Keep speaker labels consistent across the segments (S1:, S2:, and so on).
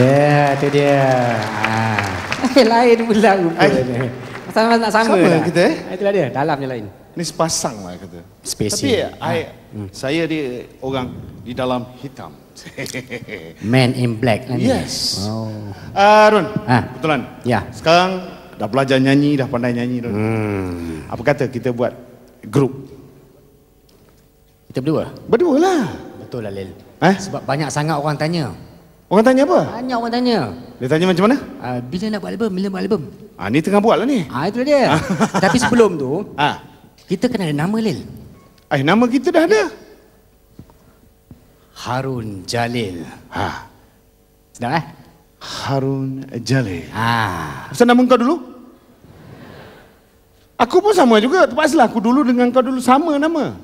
S1: Ya, yeah, tu dia. Ha. lain pula rupa ni. Sama nak sama so, pula. Kita, eh? Ah, itulah dia, dalamnya lain. Ini sepasanglah lah kata. Spesial. Tapi ha. I, hmm. saya dia orang hmm. di dalam hitam. Man in black. Kan yes. Oh. Arun, ha. betulan. Ya. Sekarang dah belajar nyanyi, dah pandai nyanyi. Arun. Hmm. Apa kata kita buat grup? Kita berdua? Berdua lah. Betul lah, Lil. Eh? Sebab banyak sangat orang tanya. Orang tanya apa? Tanya, orang tanya. Dia tanya macam mana? Uh, bila nak buat album? Bila nak buat album? Ah, ni tengah buat lah ni. Ah, itulah dia. Ah. Tapi sebelum tu, ah. kita kena ada nama Lil. Eh, nama kita dah ada. Harun Jalil. Ha. Sedap eh? Harun Jalil. Ha. Pasal nama kau dulu? Aku pun sama juga. lah aku dulu dengan kau dulu sama nama.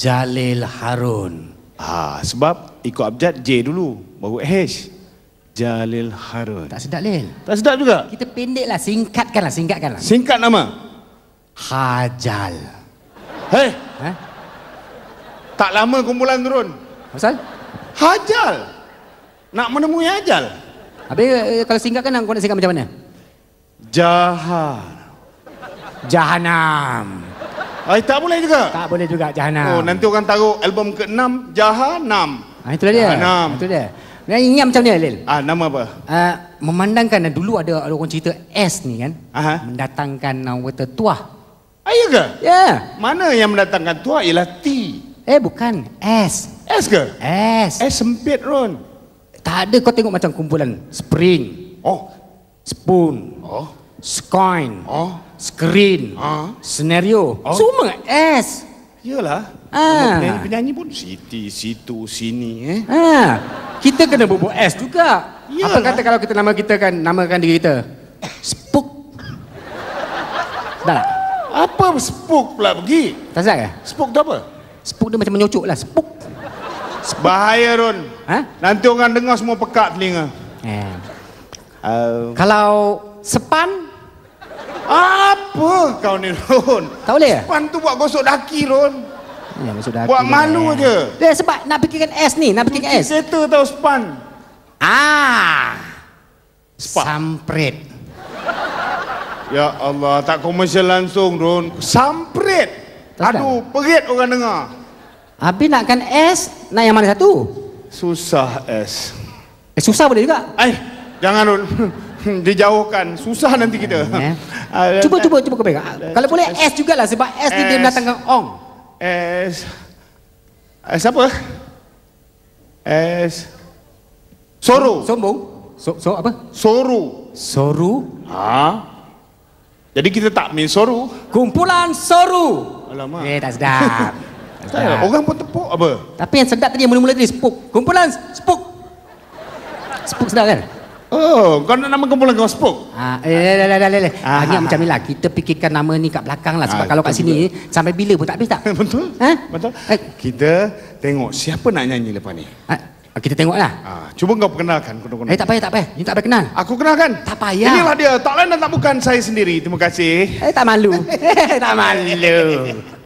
S1: Jalil Harun. Ha, sebab ikut abjad J dulu, baru H. Jalil Harun. Tak sedap Lil. Tak sedap juga. Kita pendek lah singkatkan lah singkatkanlah, lah Singkat nama. Hajal. Hei. Ha? Tak lama kumpulan turun. Pasal? Hajal. Nak menemui Hajal. Habis eh, eh, kalau singkatkan kau nak singkat macam mana? Jahar. Jahanam. Ay, tak boleh juga. Tak boleh juga Jahanam. Oh, nanti orang taruh album ke-6 Jahanam. Ah, itulah dia. Jahanam. Itu dia. Dan ingat macam ni Alil. Ah, nama apa? Uh, memandangkan ah, dulu ada, ada orang cerita S ni kan. Aha. Mendatangkan nama tertuah. Ayo ah, ke? Ya. Yeah. Mana yang mendatangkan tua ialah T. Eh bukan, S. S ke? S. S sempit Ron. Tak ada kau tengok macam kumpulan spring. Oh. Spoon. Oh. Skine. Oh screen, ha? scenario. Oh. Semua S. Yalah. Ha. Penyanyi, penyanyi pun Siti, situ, sini eh. Ha. Kita kena bubuh S juga. Yalah. Apa kata kalau kita nama kita kan, namakan diri kita? Spook. Dah. Apa spook pula pergi? Tak sedap eh? ke? Spook tu apa? Spook dia macam menyucuk lah. Spook. spook. Bahaya, Ron. Ha? Nanti orang dengar semua pekat telinga. Yeah. Uh. Kalau sepan? Ah, apa kau ni Ron? Tak boleh ya? tu buat gosok daki Ron. Ya, gosok daki. Buat malu lah. je. Dia sebab nak fikirkan S ni, nak fikirkan S. Itu tau span. Ah. Span. Samprit. Ya Allah, tak komersial langsung Ron. Samprit. Teruskan. Aduh, perit orang dengar. Abi nakkan S, nak yang mana satu? Susah S. Eh, susah boleh juga? Eh, jangan Ron. Dijauhkan. Susah nanti kita. Ya, ya. Ah, cuba cuba cuba kepegang. Kalau boleh S juga lah, sebab S ni dia datang ke ong. S. S apa? S. Soru. Sombong. So, so apa? Soru. Soru. Ah. Jadi kita tak min soru. Kumpulan soru. Alamak. Eh tak sedap. Tak Orang pun tepuk apa? Tapi yang sedap tadi yang mula-mula tadi spuk. Kumpulan spuk. Spuk sedap kan? Oh, kau nak nama kumpulan kau sepuk? Ah, eh, dah, dah, dah, Ini macam ni lah, kita pikirkan nama ni kat belakang lah. Sebab ah, kalau kat sini, juga. sampai bila pun tak habis tak? Betul. Ha? Betul. Eh. Kita tengok siapa nak nyanyi lepas ni. Ha? Kita tengok lah. Ha, cuba kau perkenalkan. Kena eh, tak payah, tak payah. Ini tak payah kenal. Aku kenalkan. Tak payah. Inilah dia, tak lain dan tak bukan saya sendiri. Terima kasih. Eh, tak malu. tak malu.